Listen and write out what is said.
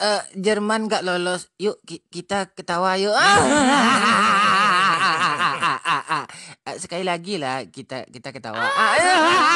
uh, Jerman gak lolos. Yuk ki- kita ketawa yuk. Eh, sekali lagi lah kita kita ketawa.